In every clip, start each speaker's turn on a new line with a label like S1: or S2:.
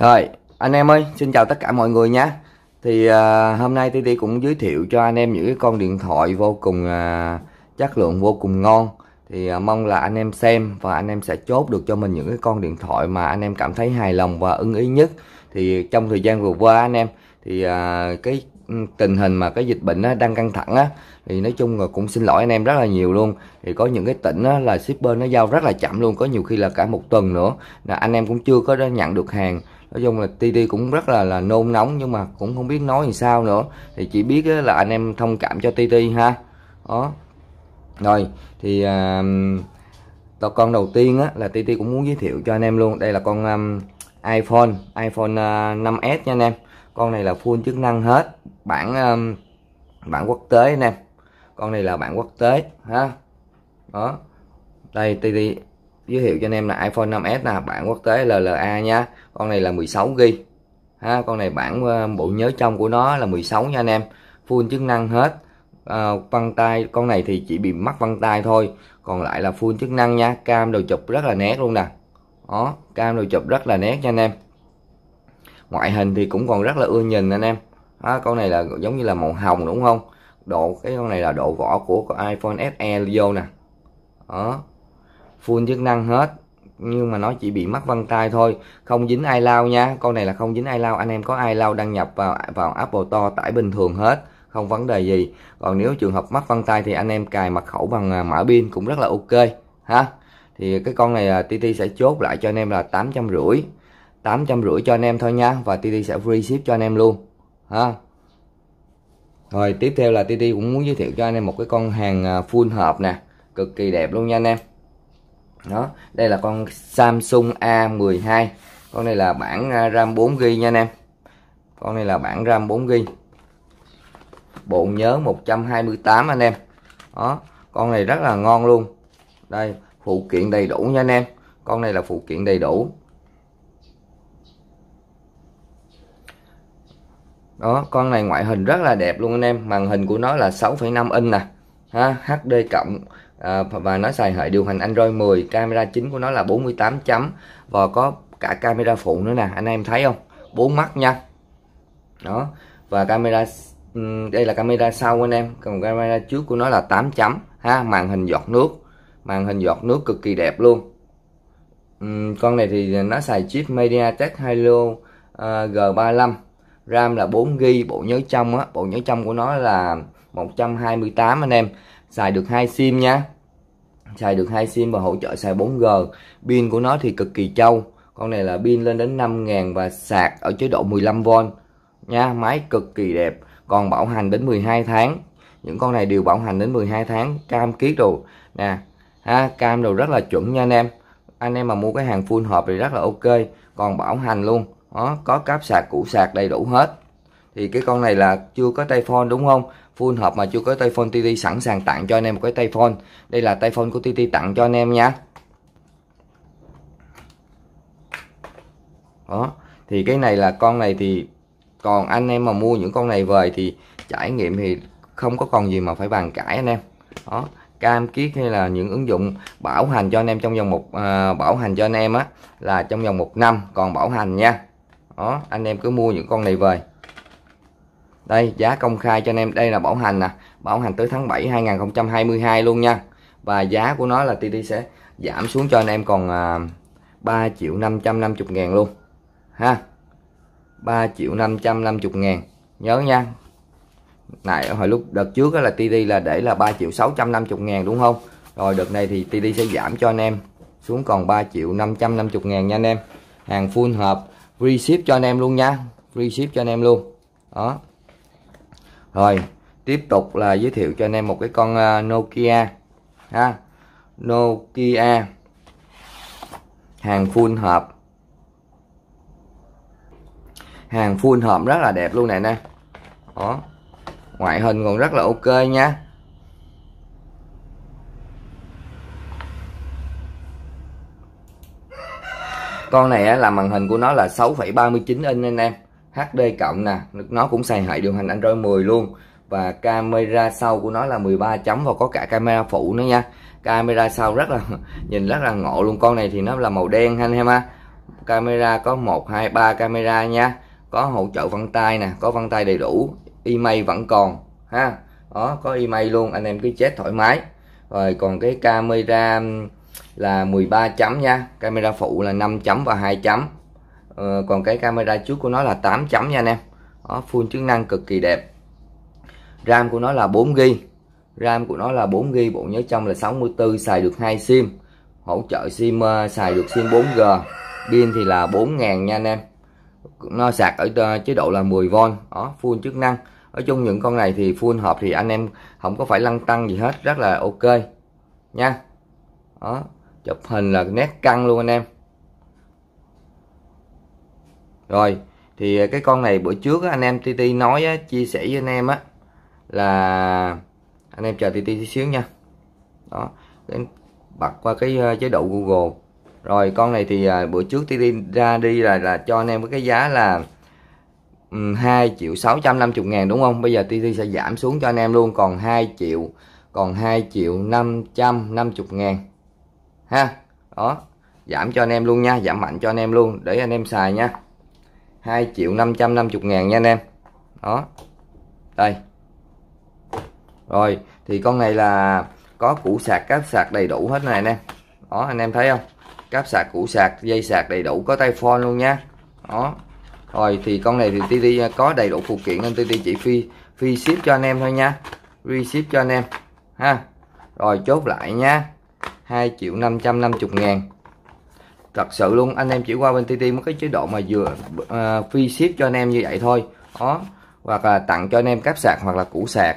S1: Rồi, anh em ơi, xin chào tất cả mọi người nhé. Thì à, hôm nay TT cũng giới thiệu cho anh em những cái con điện thoại vô cùng à, chất lượng vô cùng ngon. Thì à, mong là anh em xem và anh em sẽ chốt được cho mình những cái con điện thoại mà anh em cảm thấy hài lòng và ưng ý nhất. Thì trong thời gian vừa qua anh em thì à, cái tình hình mà cái dịch bệnh á, đang căng thẳng á thì nói chung là cũng xin lỗi anh em rất là nhiều luôn thì có những cái tỉnh á, là shipper nó giao rất là chậm luôn có nhiều khi là cả một tuần nữa là anh em cũng chưa có nhận được hàng nói chung là TT cũng rất là là nôn nóng nhưng mà cũng không biết nói làm sao nữa thì chỉ biết là anh em thông cảm cho TT ha đó rồi thì à, uh, con đầu tiên á, là TT cũng muốn giới thiệu cho anh em luôn đây là con um, iPhone iPhone uh, à, 5s nha anh em con này là full chức năng hết bản um, bản quốc tế anh em con này là bản quốc tế ha đó đây TT giới thiệu cho anh em là iPhone 5s là bản quốc tế LLA nha con này là 16GB ha, con này bản ờ, bộ nhớ trong của nó là 16 nha anh em full chức năng hết à, vân tay con này thì chỉ bị mắc vân tay thôi còn lại là full chức năng nha cam đầu chụp rất là nét luôn nè đó cam đầu chụp rất là nét nha anh em ngoại hình thì cũng còn rất là ưa nhìn anh em đó, con này là giống như là màu hồng đúng không độ cái con này là độ vỏ của iPhone SE vô nè đó full chức năng hết nhưng mà nó chỉ bị mắc vân tay thôi không dính ai lao nha con này là không dính ai lao anh em có ai lao đăng nhập vào vào Apple to tải bình thường hết không vấn đề gì còn nếu trường hợp mắc vân tay thì anh em cài mật khẩu bằng à, mã pin cũng rất là ok ha thì cái con này TT à, sẽ chốt lại cho anh em là tám trăm rưỡi tám trăm rưỡi cho anh em thôi nha và TT sẽ free ship cho anh em luôn ha rồi tiếp theo là TT cũng muốn giới thiệu cho anh em một cái con hàng à, full hợp nè cực kỳ đẹp luôn nha anh em đó đây là con Samsung A12 con này là bản à, RAM 4GB nha anh em con này là bản RAM 4GB bộ nhớ 128 anh em đó con này rất là ngon luôn đây phụ kiện đầy đủ nha anh em con này là phụ kiện đầy đủ đó con này ngoại hình rất là đẹp luôn anh em màn hình của nó là 6,5 inch nè ha HD cộng Ờ, và nó xài hệ điều hành Android 10 camera chính của nó là 48 chấm và có cả camera phụ nữa nè anh em thấy không bốn mắt nha đó và camera ừ, đây là camera sau anh em còn camera trước của nó là 8 chấm ha màn hình giọt nước màn hình giọt nước cực kỳ đẹp luôn ừ, con này thì nó xài chip MediaTek Helio uh, ờ, G35 RAM là 4GB bộ nhớ trong á bộ nhớ trong của nó là 128 anh em xài được hai sim nha xài được hai sim và hỗ trợ xài 4G pin của nó thì cực kỳ trâu con này là pin lên đến 5.000 và sạc ở chế độ 15V nha máy cực kỳ đẹp còn bảo hành đến 12 tháng những con này đều bảo hành đến 12 tháng cam kiết đồ nè ha, cam đồ rất là chuẩn nha anh em anh em mà mua cái hàng full hộp thì rất là ok còn bảo hành luôn đó có cáp sạc củ sạc đầy đủ hết thì cái con này là chưa có tay phone đúng không full hộp mà chưa có tay phone TT sẵn sàng tặng cho anh em một cái tay phone đây là tay phone của TT tặng cho anh em nha đó thì cái này là con này thì còn anh em mà mua những con này về thì trải nghiệm thì không có còn gì mà phải bàn cãi anh em đó cam kết hay là những ứng dụng bảo hành cho anh em trong vòng một à, bảo hành cho anh em á là trong vòng một năm còn bảo hành nha đó anh em cứ mua những con này về đây giá công khai cho anh em đây là bảo hành nè bảo hành tới tháng 7 2022 luôn nha và giá của nó là TT sẽ giảm xuống cho anh em còn à, 3 triệu 550 ngàn luôn ha 3 triệu 550 ngàn nhớ nha này hồi lúc đợt trước là TT là để là 3 triệu 650 ngàn đúng không rồi đợt này thì TT sẽ giảm cho anh em xuống còn 3 triệu 550 ngàn nha anh em hàng full hộp free ship cho anh em luôn nha free ship cho anh em luôn đó rồi tiếp tục là giới thiệu cho anh em một cái con à, Nokia ha Nokia hàng full hộp hàng full hộp rất là đẹp luôn này nè đó ngoại hình còn rất là ok nha con này á là màn hình của nó là 6,39 inch anh em HD cộng nè nó cũng xài hệ điều hành Android 10 luôn và camera sau của nó là 13 chấm và có cả camera phụ nữa nha camera sau rất là nhìn rất là ngộ luôn con này thì nó là màu đen anh em ha camera có 1 2 3 camera nha có hỗ trợ vân tay nè có vân tay đầy đủ email vẫn còn ha đó có email luôn anh em cứ chết thoải mái rồi còn cái camera là 13 chấm nha camera phụ là 5 chấm và 2 chấm Ờ, còn cái camera trước của nó là 8 chấm nha anh em đó, full chức năng cực kỳ đẹp RAM của nó là 4 g, RAM của nó là 4 g bộ nhớ trong là 64 xài được hai sim hỗ trợ sim ờ, xài được sim 4G pin thì là 4.000 nha anh em nó sạc ở ờ, chế độ là 10V đó full chức năng nói chung những con này thì full hộp thì anh em không có phải lăn tăng gì hết rất là ok nha đó chụp hình là nét căng luôn anh em rồi thì ờ, cái con này bữa trước anh em TT nói chia sẻ với anh em á là anh em chờ TT tí xíu nha đó bật qua cái ờ, chế độ Google rồi con này thì ờ, bữa trước TT ra đi là là cho anh em với cái giá là 2 triệu 650 ngàn đúng không bây giờ TT sẽ giảm xuống cho anh em luôn còn 2 triệu còn 2 triệu 550 ngàn ha đó giảm cho anh em luôn nha giảm mạnh cho anh em luôn để anh em xài nha 2 triệu 550 ngàn nha anh em đó đây rồi thì con này là có củ sạc cáp sạc đầy đủ hết này anh em đó anh em thấy không cáp sạc củ sạc dây sạc đầy đủ có tay phone luôn nha đó rồi thì con này thì TT có đầy đủ phụ kiện nên TT chỉ phi phi ship cho anh em thôi nha free ship cho anh em ha rồi chốt lại nha 2 triệu 550 ngàn thật sự luôn anh em chỉ qua bên TT mới cái chế độ mà vừa uh, à, phi ship cho anh em như vậy thôi đó hoặc là tặng cho anh em cáp sạc hoặc là củ sạc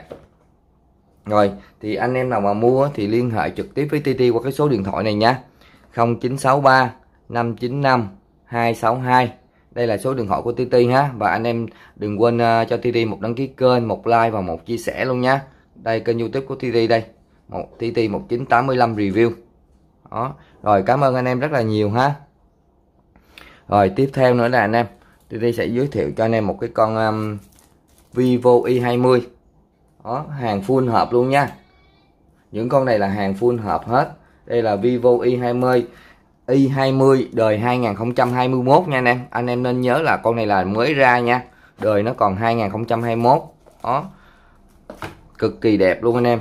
S1: rồi thì anh em nào mà mua thì liên hệ trực tiếp với TT qua cái số điện thoại này nha 0963 595 262 đây là số điện thoại của TT ha và anh em đừng quên uh, cho TT một đăng ký kênh một like và một chia sẻ luôn nha đây kênh YouTube của TT đây một TT 1985 review đó rồi cảm ơn anh em rất là nhiều ha rồi tiếp theo nữa là anh em tôi sẽ giới thiệu cho anh em một cái con um, Vivo Y 20 đó hàng full hợp luôn nha những con này là hàng full hợp hết đây là Vivo Y 20 Y 20 đời 2021 nha anh em anh em nên nhớ là con này là mới ra nha đời nó còn 2021 đó cực kỳ đẹp luôn anh em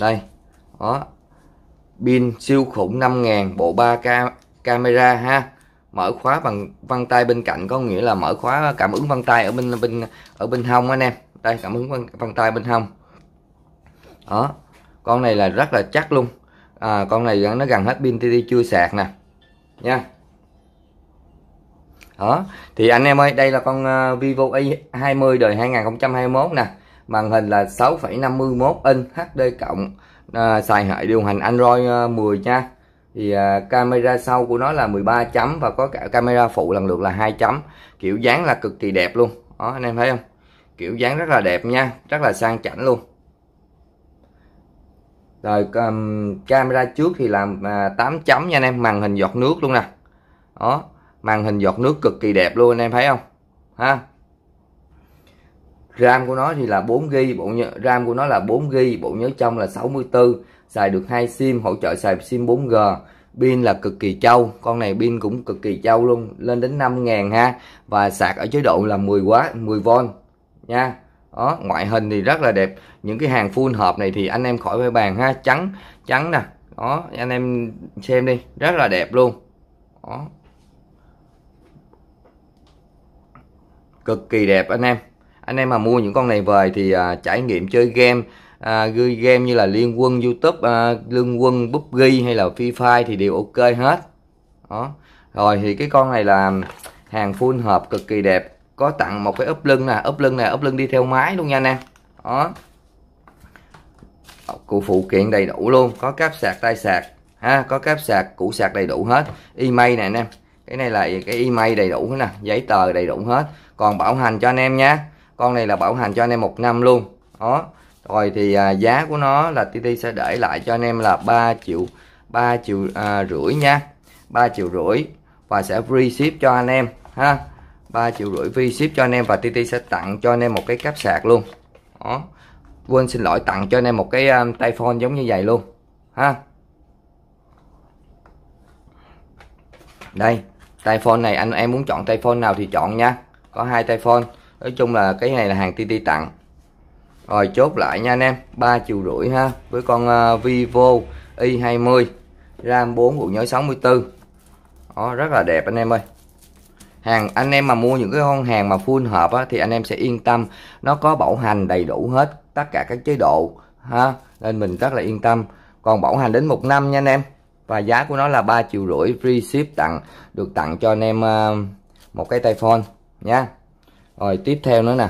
S1: đây đó pin siêu khủng 5000 bộ 3 ca camera ha mở khóa bằng vân tay bên cạnh có nghĩa là mở khóa cảm ứng vân tay ở bên bên ở bên hông anh em đây cảm ứng vân, vân tay bên hông đó con này là rất là chắc luôn à, con này nó gần hết pin TT chưa sạc nè nha đó thì anh em ơi đây là con à, Vivo i20 đời 2021 nè màn hình là 6,51 inch HD cộng à, xài hệ điều hành Android 10 à, nha thì à, camera sau của nó là 13 chấm và có cả camera phụ lần lượt là hai chấm kiểu dáng là cực kỳ đẹp luôn đó anh em thấy không kiểu dáng rất là đẹp nha rất là sang chảnh luôn rồi um, camera trước thì làm à, 8 chấm nha anh em màn hình giọt nước luôn nè đó màn hình giọt nước cực kỳ đẹp luôn anh em thấy không ha RAM của nó thì là 4GB, bộ nhớ, RAM của nó là 4GB, bộ nhớ trong là 64, xài được 2 sim, hỗ trợ xài sim 4G, pin là cực kỳ trâu, con này pin cũng cực kỳ trâu luôn, lên đến 5.000 ha, và sạc ở chế độ là 10 quá 10V nha. Đó, ngoại hình thì rất là đẹp. Những cái hàng full hộp này thì anh em khỏi phải bàn ha, trắng, trắng nè. Đó, anh em xem đi, rất là đẹp luôn. Đó. Cực kỳ đẹp anh em anh em mà mua những con này về thì à, trải nghiệm chơi game à, game như là liên quân youtube à, liên quân pubg hay là free fire thì đều ok hết đó rồi thì cái con này là hàng full hộp cực kỳ đẹp có tặng một cái ốp lưng nè ốp lưng nè ốp lưng đi theo máy luôn nha anh em đó cụ phụ kiện đầy đủ luôn có cáp sạc tay sạc ha có cáp sạc củ sạc đầy đủ hết email nè anh em cái này là cái email đầy đủ nè giấy tờ đầy đủ hết còn bảo hành cho anh em nha con này là bảo hành cho anh em một năm luôn đó rồi thì à, giá của nó là TT sẽ để lại cho anh em là 3 triệu 3 triệu à, rưỡi nha 3 triệu rưỡi và sẽ free ship cho anh em ha 3 triệu rưỡi free ship cho anh em và TT sẽ tặng cho anh em một cái cáp sạc luôn đó quên xin lỗi tặng cho anh em một cái um, tay phone giống như vậy luôn ha đây tay phone này anh em muốn chọn tay phone nào thì chọn nha có hai tay phone nói chung là cái này là hàng TT tặng rồi chốt lại nha anh em ba triệu rưỡi ha với con uh, Vivo i20 RAM 4 bộ nhớ 64 đó, rất là đẹp anh em ơi hàng anh em mà mua những cái con hàng mà full hợp á, thì anh em sẽ yên tâm nó có bảo hành đầy đủ hết tất cả các chế độ ha nên mình rất là yên tâm còn bảo hành đến một năm nha anh em và giá của nó là ba triệu rưỡi free ship tặng được tặng cho anh em uh, một cái tay phone nha rồi tiếp theo nữa nè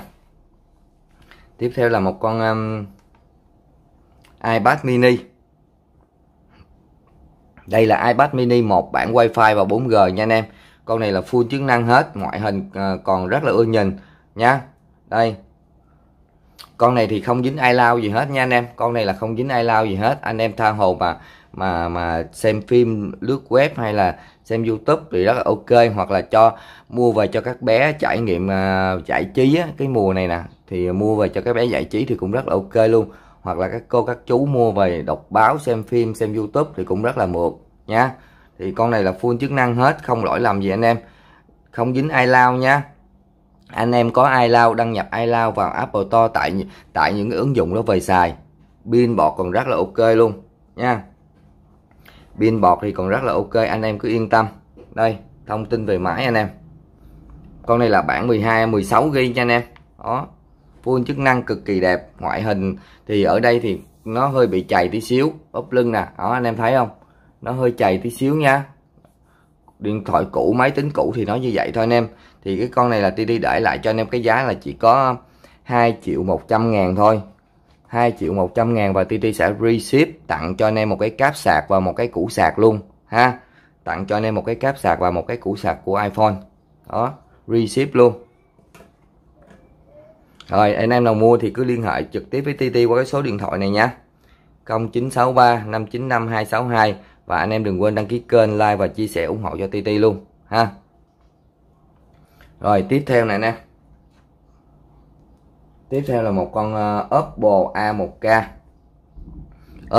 S1: tiếp theo là một con um, iPad mini đây là iPad mini một bản wifi và 4G nha anh em con này là full chức năng hết ngoại hình ờ, còn rất là ưa nhìn nha đây con này thì không dính ai lao gì hết nha anh em con này là không dính ai lao gì hết anh em tha hồ mà mà mà xem phim lướt web hay là xem youtube thì rất là ok hoặc là cho mua về cho các bé trải nghiệm uh, giải trí á, cái mùa này nè thì mua về cho các bé giải trí thì cũng rất là ok luôn hoặc là các cô các chú mua về đọc báo xem phim xem youtube thì cũng rất là mượt nha thì con này là full chức năng hết không lỗi lầm gì anh em không dính ai lao nha anh em có ai lao đăng nhập ai lao vào Apple to tại tại những cái ứng dụng đó về xài pin bọt còn rất là ok luôn nha pin bọt thì còn rất là ok anh em cứ yên tâm đây thông tin về máy anh em con này là bản 12 16 g nha anh em đó full chức năng cực kỳ đẹp ngoại hình thì ở đây thì nó hơi bị chày tí xíu ốp lưng nè đó anh em thấy không nó hơi chày tí xíu nha điện thoại cũ máy tính cũ thì nó như vậy thôi anh em thì cái con này là TD để lại cho anh em cái giá là chỉ có 2 triệu 100 ngàn thôi 2 triệu 100 ngàn và TT sẽ reship tặng cho anh em một cái cáp sạc và một cái củ sạc luôn ha tặng cho anh em một cái cáp sạc và một cái củ sạc của iPhone đó reship luôn rồi anh em nào mua thì cứ liên hệ trực tiếp với TT qua cái số điện thoại này nha 0963 595 262 và anh em đừng quên đăng ký kênh like và chia sẻ ủng hộ cho TT luôn ha rồi tiếp theo này nè tiếp theo là một con uh, Oppo A1K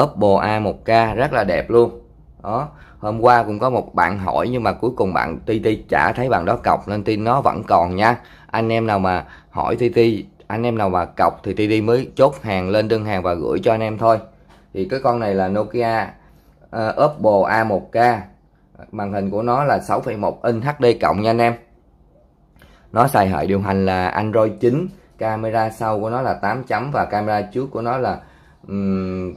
S1: Oppo A1K rất là đẹp luôn đó hôm qua cũng có một bạn hỏi nhưng mà cuối cùng bạn TT chả thấy bạn đó cọc nên tin nó vẫn còn nha anh em nào mà hỏi TT anh em nào mà cọc thì TT mới chốt hàng lên đơn hàng và gửi cho anh em thôi thì cái con này là Nokia uh, Oppo A1K màn hình của nó là 6,1 inch HD cộng nha anh em nó xài hệ điều hành là Android 9 camera sau của nó là 8 chấm và camera trước của nó là um,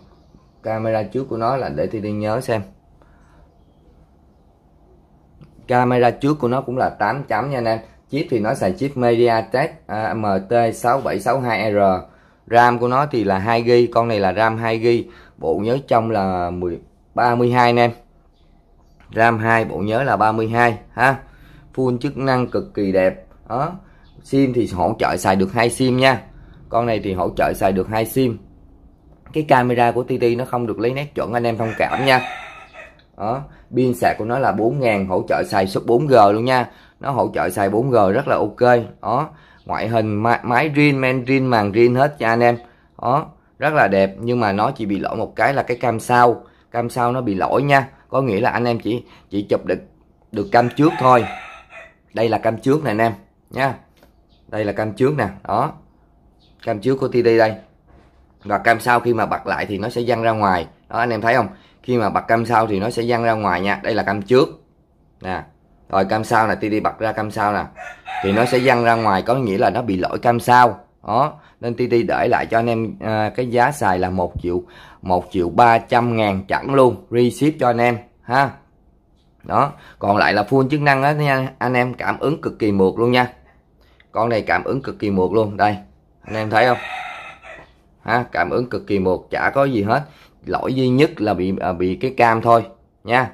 S1: camera trước của nó là để tôi đi nhớ xem camera trước của nó cũng là 8 chấm nha anh em chip thì nó xài chip MediaTek uh, à, MT6762R RAM của nó thì là 2GB con này là RAM 2GB bộ nhớ trong là 10, 32 anh em RAM 2 bộ nhớ là 32 ha full chức năng cực kỳ đẹp đó sim thì hỗ trợ xài được hai sim nha con này thì hỗ trợ xài được hai sim cái camera của TT nó không được lấy nét chuẩn anh em thông cảm nha đó pin sạc của nó là 4.000 hỗ trợ xài sub 4G luôn nha nó hỗ trợ xài 4G rất là ok đó ngoại hình máy riêng men riêng màn riêng hết cho anh em đó rất là đẹp nhưng mà nó chỉ bị lỗi một cái là cái cam sau cam sau nó bị lỗi nha có nghĩa là anh em chỉ chỉ chụp được được cam trước thôi đây là cam trước này anh em nha đây là cam trước nè đó cam trước của TD đây và cam sau khi mà bật lại thì nó sẽ văng ra ngoài đó anh em thấy không khi mà bật cam sau thì nó sẽ văng ra ngoài nha đây là cam trước nè rồi cam sau nè TD bật ra cam sau nè thì nó sẽ văng ra ngoài có nghĩa là nó bị lỗi cam sau đó nên TT để lại cho anh em à, cái giá xài là một triệu một triệu ba trăm ngàn chẳng luôn reship cho anh em ha đó còn lại là full chức năng đó nha anh em cảm ứng cực kỳ mượt luôn nha con này cảm ứng cực kỳ mượt luôn đây anh em thấy không ha cảm ứng cực kỳ mượt chả có gì hết lỗi duy nhất là bị à, bị cái cam thôi nha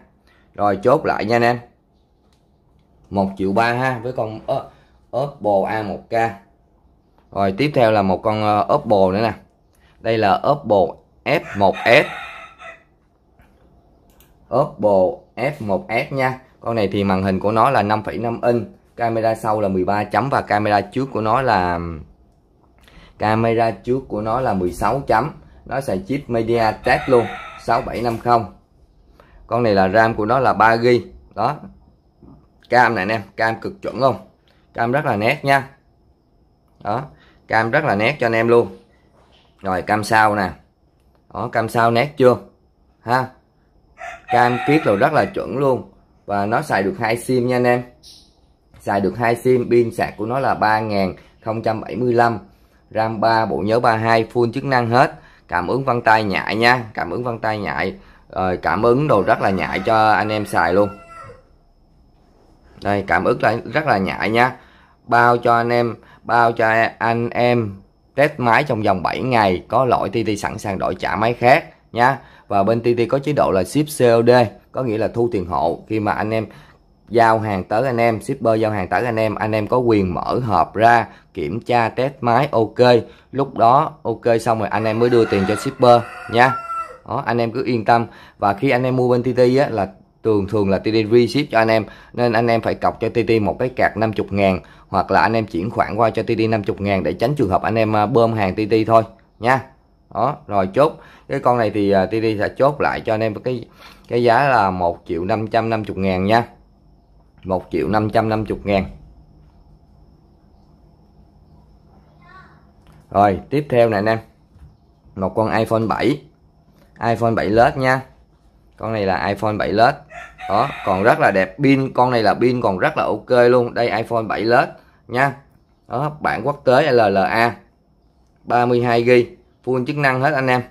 S1: rồi chốt lại nha anh em một triệu ba ha với con uh, Oppo A1K rồi tiếp theo là một con uh, Oppo nữa nè đây là Oppo F1S Oppo F1S nha con này thì màn hình của nó là 5,5 inch camera sau là 13 chấm và camera trước của nó là camera trước của nó là 16 chấm nó xài chip MediaTek luôn 6750 con này là RAM của nó là 3GB đó cam này anh em cam cực chuẩn không cam rất là nét nha đó cam rất là nét cho anh em luôn rồi cam sau nè đó cam sau nét chưa ha cam kiết rồi rất là chuẩn luôn và nó xài được hai sim nha anh em xài được hai sim pin sạc của nó là 3075 RAM 3 bộ nhớ 32 full chức năng hết cảm ứng vân tay nhại nha cảm ứng vân tay nhại rồi cảm ứng đồ rất là nhại cho anh em xài luôn đây cảm ứng rất là nhại nha bao cho anh em bao cho anh em test máy trong vòng 7 ngày có lỗi TT sẵn sàng đổi trả máy khác nha và bên TT có chế độ là ship COD có nghĩa là thu tiền hộ khi mà anh em giao hàng tới anh em, shipper giao hàng tới anh em, anh em có quyền mở hộp ra, kiểm tra test máy ok. Lúc đó ok xong rồi anh em mới đưa tiền cho shipper nha. Đó, anh em cứ yên tâm và khi anh em mua bên TT á là thường thường là TT ship cho anh em nên anh em phải cọc cho TT một cái cạc 50 ngàn hoặc là anh em chuyển khoản qua cho TT 50 ngàn để tránh trường hợp anh em à, bơm hàng TT thôi nha đó rồi chốt cái con này thì TT à, sẽ chốt lại cho anh em cái cái giá là 1 triệu 550 ngàn nha 1 triệu 550 ngàn Rồi tiếp theo nè anh em Một con iPhone 7 iPhone 7 lết nha Con này là iPhone 7 lết Đó còn rất là đẹp pin Con này là pin còn rất là ok luôn Đây iPhone 7 lết nha Đó bản quốc tế LLA 32GB Full chức năng hết anh em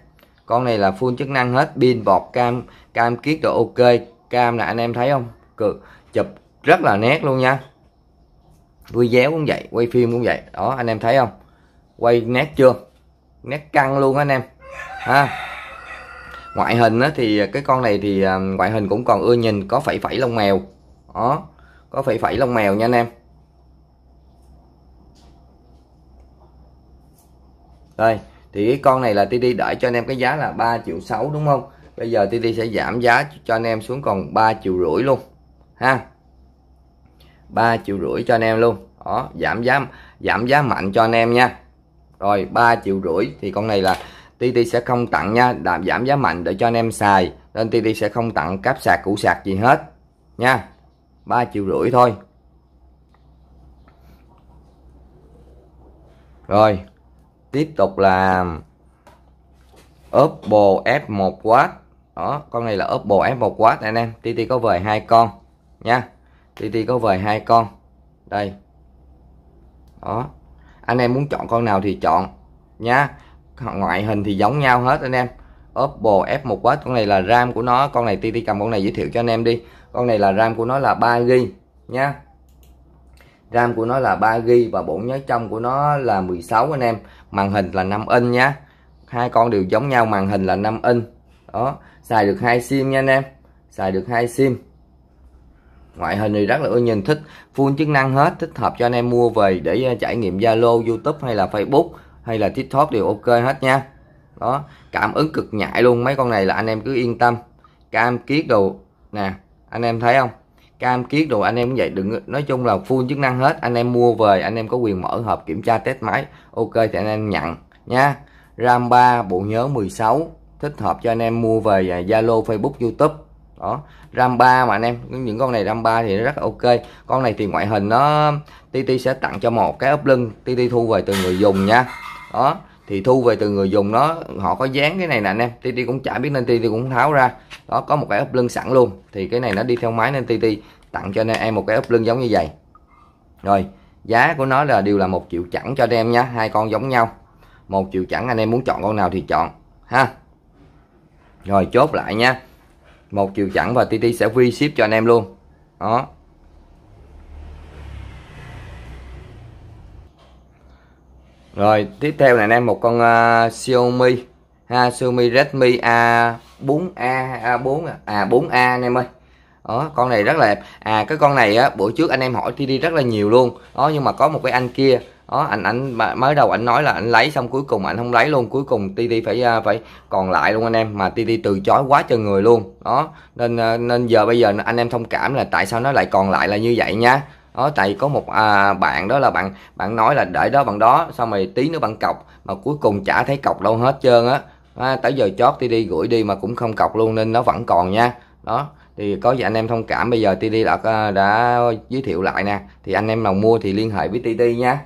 S1: Con này là full chức năng hết Pin bọt cam Cam kiết độ ok Cam là anh em thấy không Cực chụp rất là nét luôn nha vui déo cũng vậy quay phim cũng vậy đó anh em thấy không quay nét chưa nét căng luôn anh em ha ngoại hình á, thì cái con này thì à, ngoại hình cũng còn ưa nhìn có phẩy phẩy lông mèo đó có phẩy phẩy lông mèo nha anh em Đây, thì cái con này là TD đợi cho anh em cái giá là 3 triệu 6 đúng không? Bây giờ TD sẽ giảm giá cho anh em xuống còn 3 triệu rưỡi luôn. Ha. 3 triệu rưỡi cho anh em luôn đó giảm giá giảm giá mạnh cho anh em nha rồi 3 triệu rưỡi thì con này là TT sẽ không tặng nha làm giảm giá mạnh để cho anh em xài nên TT sẽ không tặng cáp sạc củ sạc gì hết nha 3 triệu rưỡi thôi rồi tiếp tục là Oppo F1 Watch đó con này là Oppo F1 Watch anh em TT có về hai con nha TT có về hai con đây đó anh em muốn chọn con nào thì chọn nhá ngoại hình thì giống nhau hết anh em Oppo F1 con này là RAM của nó con này TT cầm con này giới thiệu cho anh em đi con này là RAM của nó là 3 g, nhá RAM của nó là 3 g và bộ nhớ trong của nó là 16 anh em màn hình là 5 inch nhá hai con đều giống nhau màn hình là 5 inch đó xài được hai sim nha anh em xài được hai sim ngoại hình thì rất là ưa nhìn thích full chức năng hết thích hợp cho anh em mua về để ờ, trải nghiệm Zalo YouTube hay là Facebook hay là TikTok đều ok hết nha đó cảm ứng cực nhạy luôn mấy con này là anh em cứ yên tâm cam kiết đồ nè anh em thấy không cam kiết đồ anh em cũng vậy đừng nói chung là full chức năng hết anh em mua về anh em có quyền mở hộp kiểm tra test máy ok thì anh em nhận nha RAM 3 bộ nhớ 16 thích hợp cho anh em mua về ờ, Zalo Facebook YouTube đó ram 3 mà anh em những con này ram 3 thì nó rất là ok con này thì ngoại hình nó TT sẽ tặng cho một cái ốp lưng TT thu về từ người dùng nha đó thì thu về từ người dùng nó họ có dán cái này nè anh em TT cũng chả biết nên TT cũng tháo ra đó có một cái ốp lưng sẵn luôn thì cái này nó đi theo máy nên TT tặng cho anh em một cái ốp lưng giống như vậy rồi giá của nó là đều là một triệu chẳng cho anh em nhé hai con giống nhau một triệu chẳng anh em muốn chọn con nào thì chọn ha rồi chốt lại nha một chiều chẵn và TT sẽ vi ship cho anh em luôn đó rồi tiếp theo là anh em một con uh, Xiaomi ha Xiaomi Redmi A4A A4 à 4A à, anh em ơi đó con này rất là đẹp à cái con này á buổi trước anh em hỏi TD rất là nhiều luôn đó nhưng mà có một cái anh kia đó anh anh mới đầu anh nói là anh lấy xong cuối cùng anh không lấy luôn cuối cùng ti phải à, phải còn lại luôn anh em mà ti từ chối quá cho người luôn đó nên à, nên giờ bây giờ anh em thông cảm là tại sao nó lại còn lại là như vậy nha đó tại có một à, bạn đó là bạn bạn nói là để đó bằng đó xong rồi tí nữa bạn cọc mà cuối cùng chả thấy cọc đâu hết trơn á à, tới giờ chót ti gửi đi mà cũng không cọc luôn nên nó vẫn còn nha đó thì có gì anh em thông cảm bây giờ TT đã, à, đã giới thiệu lại nè thì anh em nào mua thì liên hệ với TT nha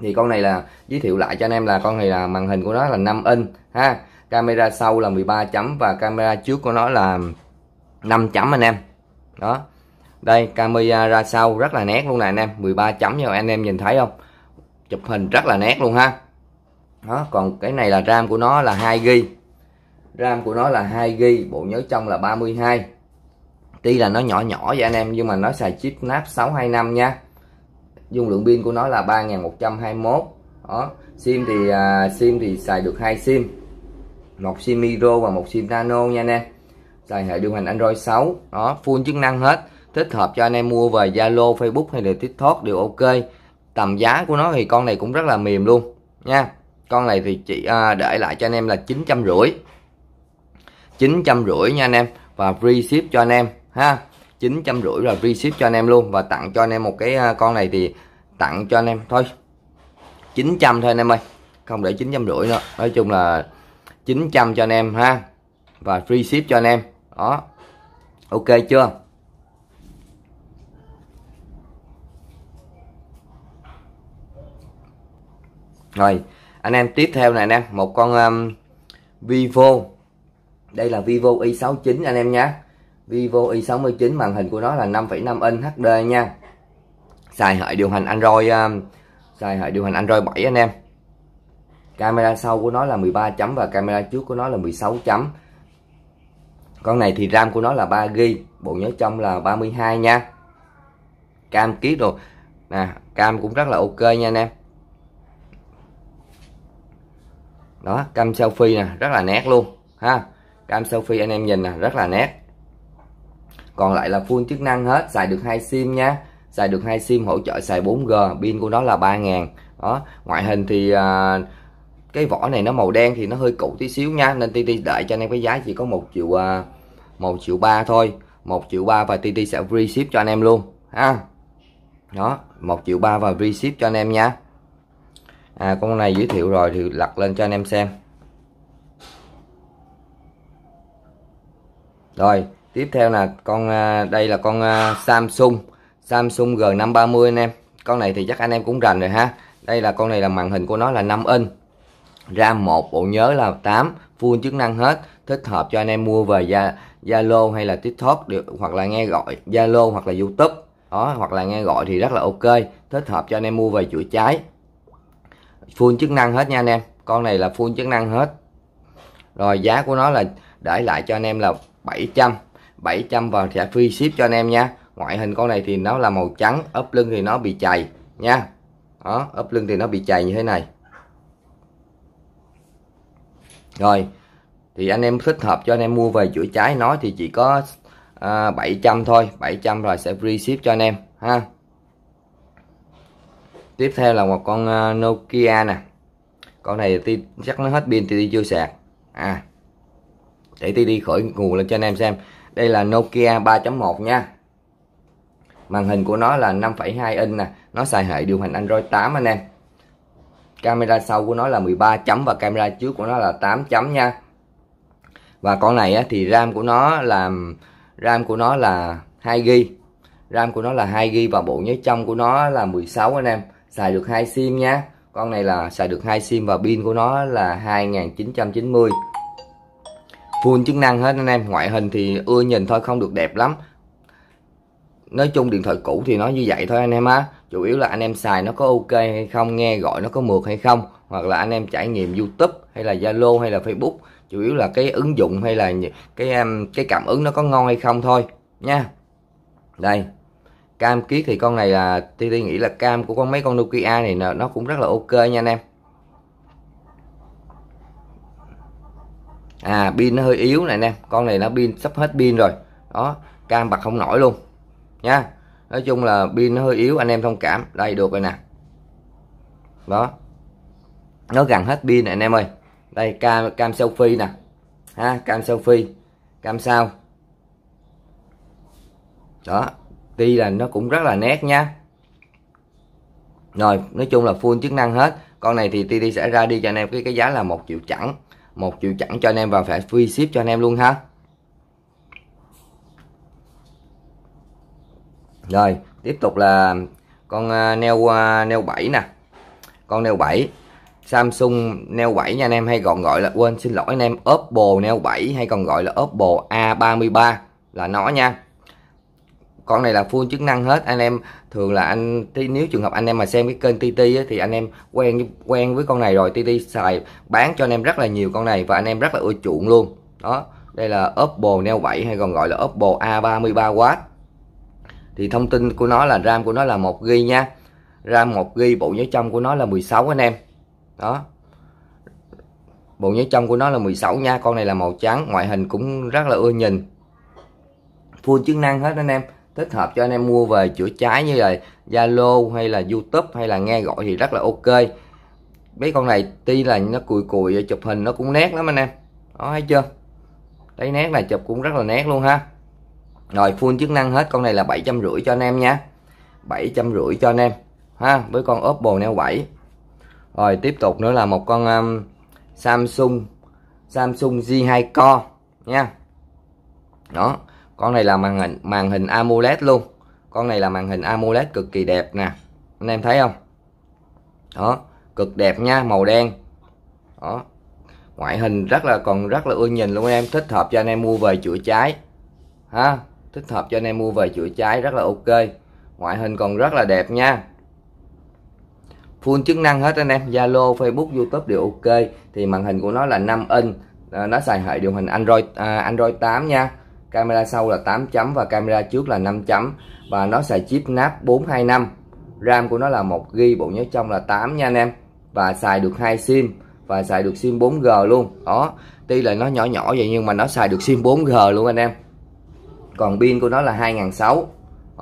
S1: thì con này là giới thiệu lại cho anh em là con này là màn hình của nó là 5 inch ha camera sau là 13 chấm và camera trước của nó là 5 chấm anh em đó đây camera ra sau rất là nét luôn nè anh em 13 chấm như anh em nhìn thấy không chụp hình rất là nét luôn ha đó còn cái này là ram của nó là 2 g ram của nó là 2 g bộ nhớ trong là 32 tuy là nó nhỏ nhỏ vậy anh em nhưng mà nó xài chip nap 625 nha dung lượng pin của nó là 3121 đó sim thì à, sim thì xài được hai sim một sim micro và một sim nano nha anh em xài hệ điều hành Android 6 đó full chức năng hết thích hợp cho anh em mua về Zalo Facebook hay là TikTok đều ok tầm giá của nó thì con này cũng rất là mềm luôn nha con này thì chị à, để lại cho anh em là chín trăm rưỡi chín trăm rưỡi nha anh em và free ship cho anh em ha chín trăm rưỡi là free ship cho anh em luôn và tặng cho anh em một cái à, con này thì tặng cho anh em thôi 900 thôi anh em ơi không để rưỡi nữa nói chung là 900 cho anh em ha và free ship cho anh em đó ok chưa rồi anh em tiếp theo này anh em một con um, Vivo đây là Vivo i69 anh em nhé Vivo i69 màn hình của nó là 5,5 inch HD nha xài hệ điều hành Android à, xài hệ điều hành Android 7 anh em camera sau của nó là 13 chấm và camera trước của nó là 16 chấm con này thì RAM của nó là 3GB bộ nhớ trong là 32 nha cam kiết rồi nè cam cũng rất là ok nha anh em đó cam selfie nè rất là nét luôn ha cam selfie anh em nhìn nè rất là nét còn lại là full chức năng hết xài được hai sim nha xài được hai sim hỗ trợ xài 4G pin của nó là 3.000 đó ngoại hình thì à, cái vỏ này nó màu đen thì nó hơi cũ tí xíu nha nên TT đợi cho anh em cái giá chỉ có một triệu à, một triệu ba thôi một triệu ba và TT sẽ free ship cho anh em luôn ha đó một triệu ba và free ship cho anh em nha à con này giới thiệu rồi thì lật lên cho anh em xem rồi tiếp theo là con à, đây là con à, Samsung Samsung G530 anh em con này thì chắc anh em cũng rành rồi ha đây là con này là màn hình của nó là 5 inch RAM một bộ nhớ là 8 full chức năng hết thích hợp cho anh em mua về Zalo hay là TikTok được hoặc là nghe gọi Zalo hoặc là YouTube đó hoặc là nghe gọi thì rất là ok thích hợp cho anh em mua về chữa cháy full chức năng hết nha anh em con này là full chức năng hết rồi giá của nó là để lại cho anh em là 700 700 và sẽ free ship cho anh em nha ngoại hình con này thì nó là màu trắng ốp lưng thì nó bị chày nha đó ốp lưng thì nó bị chày như thế này rồi thì anh em thích hợp cho anh em mua về chữa trái nó thì chỉ có à, 700 thôi 700 rồi sẽ free ship cho anh em ha tiếp theo là một con à, Nokia nè con này thì chắc nó hết pin thì đi chưa sạc à để ti đi khỏi nguồn lên cho anh em xem đây là Nokia 3.1 nha màn hình của nó là 5,2 inch nè nó xài hệ điều hành Android 8 anh em camera sau của nó là 13 chấm và camera trước của nó là 8 chấm nha và con này á, thì RAM của nó là RAM của nó là 2GB RAM của nó là 2GB và bộ nhớ trong của nó là 16 anh em xài được hai sim nha con này là xài được hai sim và pin của nó là 2990 full chức năng hết anh em ngoại hình thì ưa nhìn thôi không được đẹp lắm nói chung điện thoại cũ thì nó như vậy thôi anh em á chủ yếu là anh em xài nó có ok hay không nghe gọi nó có mượt hay không hoặc là anh em trải nghiệm youtube hay là zalo hay là facebook chủ yếu là cái ứng dụng hay là cái cái cảm ứng nó có ngon hay không thôi nha đây cam kiết thì con này là tôi nghĩ là cam của con mấy con nokia này nó cũng rất là ok nha anh em à pin nó hơi yếu này nè con này nó pin sắp hết pin rồi đó cam bật không nổi luôn nha nói chung là pin nó hơi yếu anh em thông cảm đây được rồi nè đó nó gần hết pin này anh em ơi đây cam cam selfie nè ha cam selfie cam sao đó tuy là nó cũng rất là nét nha rồi nói chung là full chức năng hết con này thì TT sẽ ra đi cho anh em cái cái giá là một triệu chẳng một triệu chẳng cho anh em và phải free ship cho anh em luôn ha rồi tiếp tục là con à, neo à, neo 7 nè con neo 7 Samsung Neo 7 nha anh em hay còn gọi là quên xin lỗi anh em Oppo Neo 7 hay còn gọi là Oppo A33 là nó nha con này là full chức năng hết anh em thường là anh nếu trường hợp anh em mà xem cái kênh TT ấy, thì anh em quen quen với con này rồi TT xài bán cho anh em rất là nhiều con này và anh em rất là ưa chuộng luôn đó đây là Oppo Neo 7 hay còn gọi là Oppo A33W thì thông tin của nó là RAM của nó là 1 GB nha RAM 1 GB bộ nhớ trong của nó là 16 anh em đó bộ nhớ trong của nó là 16 nha con này là màu trắng ngoại hình cũng rất là ưa nhìn full chức năng hết anh em thích hợp cho anh em mua về chữa cháy như là Zalo hay là YouTube hay là nghe gọi thì rất là ok mấy con này tuy là nó cùi cùi chụp hình nó cũng nét lắm anh em đó thấy chưa thấy nét này chụp cũng rất là nét luôn ha rồi full chức năng hết con này là bảy trăm rưỡi cho anh em nha bảy trăm rưỡi cho anh em ha với con Oppo Neo 7 rồi tiếp tục nữa là một con um, Samsung Samsung z 2 Core nha đó con này là màn hình màn hình AMOLED luôn con này là màn hình AMOLED cực kỳ đẹp nè anh em thấy không đó cực đẹp nha màu đen đó ngoại hình rất là còn rất là ưa nhìn luôn em thích hợp cho anh em mua về chữa trái ha thích hợp cho anh em mua về chữa trái rất là ok ngoại hình còn rất là đẹp nha full chức năng hết anh em Zalo Facebook YouTube đều ok thì màn hình của nó là 5 inch ờ, nó xài hệ điều hành Android à, Android 8 nha camera sau là 8 chấm và camera trước là 5 chấm và nó xài chip NAP 425 RAM của nó là 1 g bộ nhớ trong là 8 nha anh em và xài được hai sim và xài được sim 4G luôn đó tuy là nó nhỏ nhỏ vậy nhưng mà nó xài được sim 4G luôn anh em còn pin của nó là 2006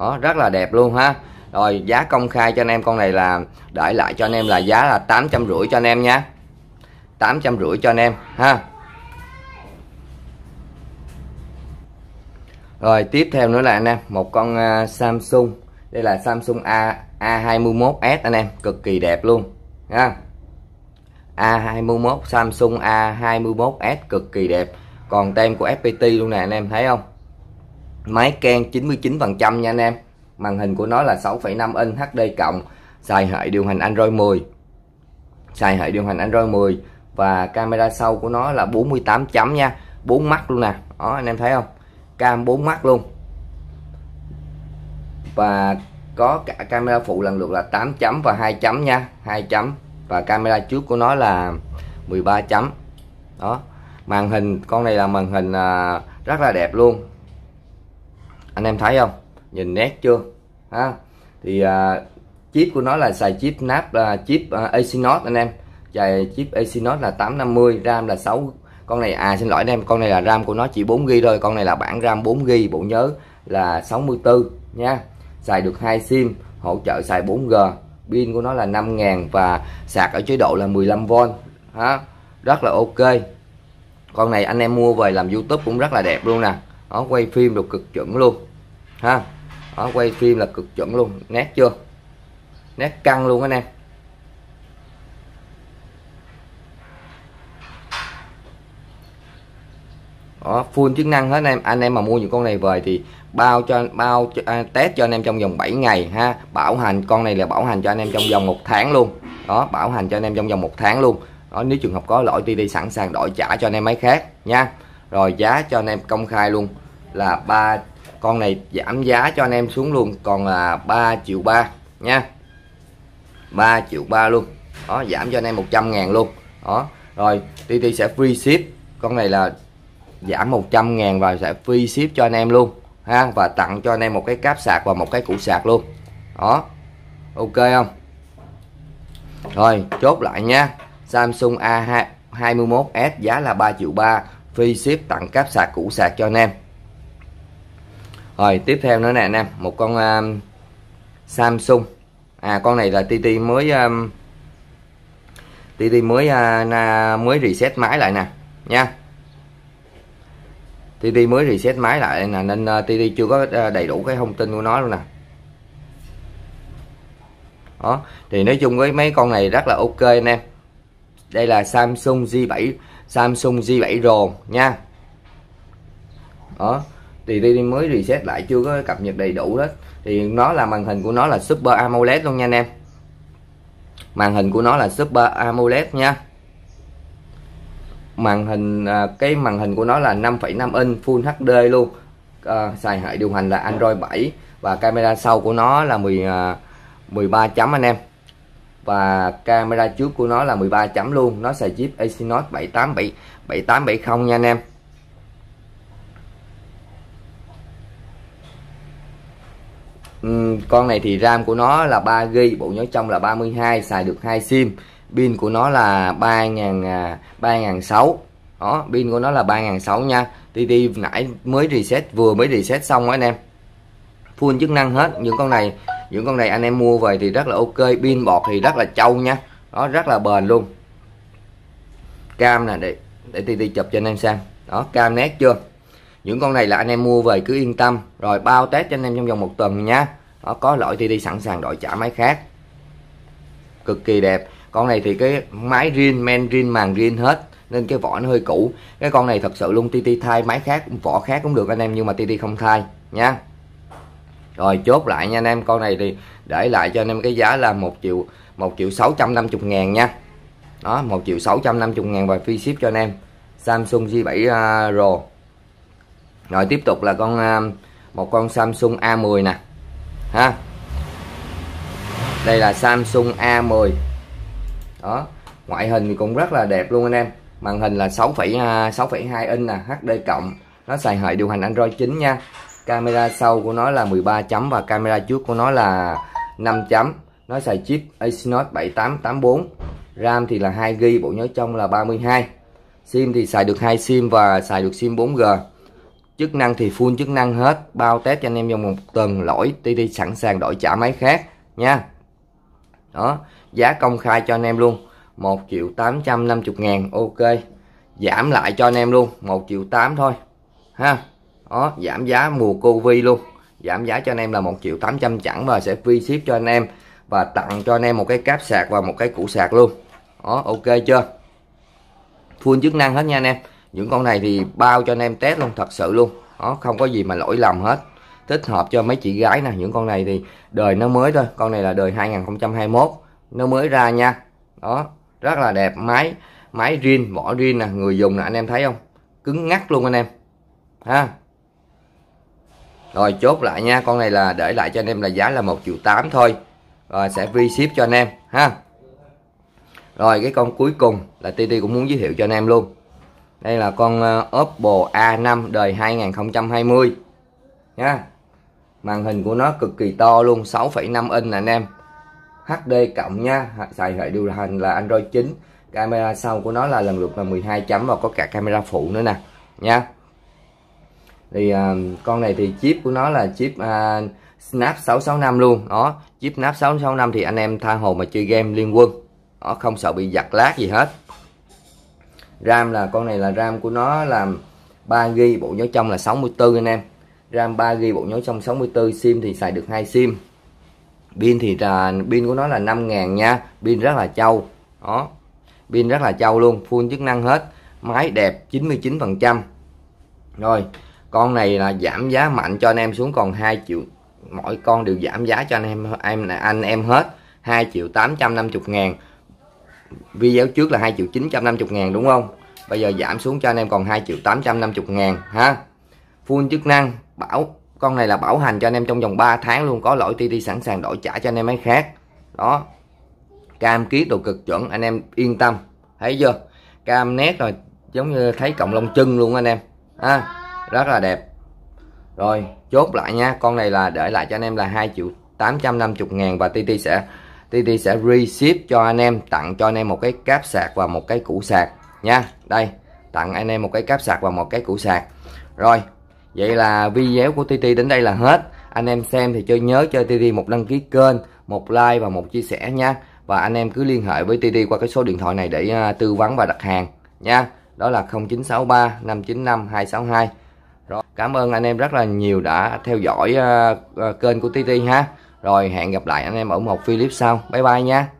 S1: đó rất là đẹp luôn ha rồi giá công khai cho anh em con này là để lại cho anh em là giá là 850 cho anh em nha 850 cho anh em ha rồi tiếp theo nữa là anh em một con à, Samsung đây là Samsung A A21s anh em cực kỳ đẹp luôn nha A21 Samsung A21s cực kỳ đẹp còn tem của FPT luôn nè anh em thấy không máy can 99% nha anh em màn hình của nó là 6,5 inch HD cộng xài hệ điều hành Android 10 xài hệ điều hành Android 10 và camera sau của nó là 48 chấm nha bốn mắt luôn nè đó anh em thấy không cam bốn mắt luôn và có cả camera phụ lần lượt là 8 chấm và 2 chấm nha 2 chấm và camera trước của nó là 13 chấm đó màn hình con này là màn hình à, rất là đẹp luôn anh em thấy không nhìn nét chưa ha thì à, chip của nó là xài chip nắp là chip à, Exynos anh em xài chip Exynos là 850 RAM là 6 con này à xin lỗi anh em con này là ram của nó chỉ 4 g thôi con này là bản ram 4 g bộ nhớ là 64 nha xài được hai sim hỗ trợ xài 4g pin của nó là 5000 và sạc ở chế độ là 15V ha rất là ok con này anh em mua về làm YouTube cũng rất là đẹp luôn nè nó quay phim được cực chuẩn luôn ha nó quay phim là cực chuẩn luôn nét chưa nét căng luôn anh em đó, ờ, full chức năng hết anh em anh em mà mua những con này về thì bao cho bao à, test cho anh em trong vòng 7 ngày ha bảo hành con này là bảo hành cho anh em trong vòng một tháng luôn đó bảo hành cho anh em trong vòng một tháng luôn đó nếu trường hợp có lỗi ti TD sẵn sàng đổi trả cho anh em máy khác nha rồi giá cho anh em công khai luôn là ba con này giảm giá cho anh em xuống luôn còn là ba triệu ba nha 3 triệu ba luôn đó giảm cho anh em 100 ngàn luôn đó rồi ti sẽ free ship con này là giảm 100 ngàn và sẽ free ship cho anh em luôn ha và tặng cho anh em một cái cáp sạc và một cái củ sạc luôn đó ok không rồi chốt lại nha Samsung A21s giá là 3 triệu 3 free ship tặng cáp sạc củ sạc cho anh em rồi tiếp theo nữa nè anh em một con um, Samsung à con này là TT mới um, TT mới uh, mới reset máy lại nè nha TV mới reset máy lại nè nên ờ, TV chưa có ờ, đầy đủ cái thông tin của nó luôn nè đó thì nói chung với mấy con này rất là ok anh em đây là Samsung z 7 Samsung z 7 Pro nha đó thì đi mới reset lại chưa có cập nhật đầy đủ hết thì nó là màn hình của nó là Super AMOLED luôn nha anh em màn hình của nó là Super AMOLED nha màn hình à, cái màn hình của nó là 5,5 inch Full HD luôn à, xài hệ điều hành là Android 7 và camera sau của nó là 10 à, 13 chấm anh em và camera trước của nó là 13 chấm luôn nó xài chip Exynos 787 7870 nha anh em uhm, con này thì RAM của nó là 3GB bộ nhớ trong là 32 xài được hai sim pin của nó là 3.000 3.600 à, đó pin của nó là 3.600 nha TT nãy mới reset vừa mới reset xong anh em full chức năng hết những con này những con này anh em mua về thì rất là ok pin bọt thì rất là trâu nha nó rất là bền luôn cam nè để để TT chụp cho anh em xem đó cam nét chưa những con này là anh em mua về cứ yên tâm rồi bao test cho anh em trong vòng một tuần nha đó có lỗi thì TT sẵn sàng đổi trả máy khác cực kỳ đẹp con này thì cái máy rin men rin màng rin hết nên cái vỏ nó hơi cũ cái con này thật sự luôn TT thay máy khác vỏ khác cũng được anh em nhưng mà TT không thay nha rồi chốt lại nha anh em con này thì để lại cho anh em cái giá là một triệu một triệu sáu trăm năm mươi ngàn nha đó một triệu sáu trăm năm mươi ngàn và free ship cho anh em Samsung g 7 à, Pro rồi tiếp tục là con à, một con Samsung A10 nè ha đây là Samsung A10 đó ngoại hình thì cũng rất là đẹp luôn anh em màn hình là 6,2 à, inch nè HD cộng nó xài hệ điều hành Android 9 nha camera sau của nó là 13 chấm và camera trước của nó là 5 chấm nó xài chip Exynos 7884 RAM thì là 2GB bộ nhớ trong là 32 SIM thì xài được 2 SIM và xài được SIM 4G chức năng thì full chức năng hết bao test cho anh em trong một tuần lỗi TT sẵn sàng đổi trả máy khác nha đó giá công khai cho anh em luôn 1 triệu 850 ngàn ok giảm lại cho anh em luôn 1 triệu 8 thôi ha đó giảm giá mùa Covid luôn giảm giá cho anh em là 1 triệu 800 chẳng và sẽ free ship cho anh em và tặng cho anh em một cái cáp sạc và một cái củ sạc luôn đó ok chưa full chức năng hết nha anh em những con này thì bao cho anh em test luôn thật sự luôn đó không có gì mà lỗi lầm hết thích hợp cho mấy chị gái nè những con này thì đời nó mới thôi con này là đời 2021 nó mới ra nha đó rất là đẹp máy máy riêng vỏ riêng nè người dùng nè anh em thấy không cứng ngắt luôn anh em ha rồi chốt lại nha con này là để lại cho anh em là giá là một triệu tám thôi rồi sẽ free ship cho anh em ha rồi cái con cuối cùng là TT cũng muốn giới thiệu cho anh em luôn đây là con ờ, Oppo A5 đời 2020 nha màn hình của nó cực kỳ to luôn 6,5 inch nè anh em HD cộng nha xài hệ điều hành là Android 9 camera sau của nó là lần lượt là 12 chấm và có cả camera phụ nữa nè nha thì à, con này thì chip của nó là chip à, Snap 665 luôn đó chip Snap 665 thì anh em tha hồ mà chơi game liên quân đó, không sợ bị giặt lát gì hết RAM là con này là RAM của nó là 3 g, bộ nhớ trong là 64 anh em RAM 3 g bộ nhớ trong 64 sim thì xài được hai sim pin thì pin của nó là 5 ngàn nha pin rất là trâu đó pin rất là trâu luôn full chức năng hết máy đẹp 99% rồi con này là giảm giá mạnh cho anh em xuống còn 2 triệu mỗi con đều giảm giá cho anh em em anh em hết 2 triệu 850 ngàn video trước là 2 triệu 950 ngàn đúng không bây giờ giảm xuống cho anh em còn 2 triệu 850 ngàn ha full chức năng bảo con này là bảo hành cho anh em trong vòng 3 tháng luôn có lỗi TT sẵn sàng đổi trả cho anh em máy khác đó cam ký đồ cực chuẩn anh em yên tâm thấy chưa cam nét rồi giống như thấy cộng lông chân luôn anh em à, rất là đẹp rồi chốt lại nha con này là để lại cho anh em là 2 triệu 850 ngàn và TT sẽ TT sẽ reship cho anh em tặng cho anh em một cái cáp sạc và một cái củ sạc nha đây tặng anh em một cái cáp sạc và một cái củ sạc rồi Vậy là video của TT đến đây là hết. Anh em xem thì cho nhớ cho TT một đăng ký kênh, một like và một chia sẻ nha. Và anh em cứ liên hệ với TT qua cái số điện thoại này để à, tư vấn và đặt hàng nha. Đó là 0963 595 262. Rồi, cảm ơn anh em rất là nhiều đã theo dõi à, à, kênh của TT ha. Rồi hẹn gặp lại anh em ở một clip sau. Bye bye nha.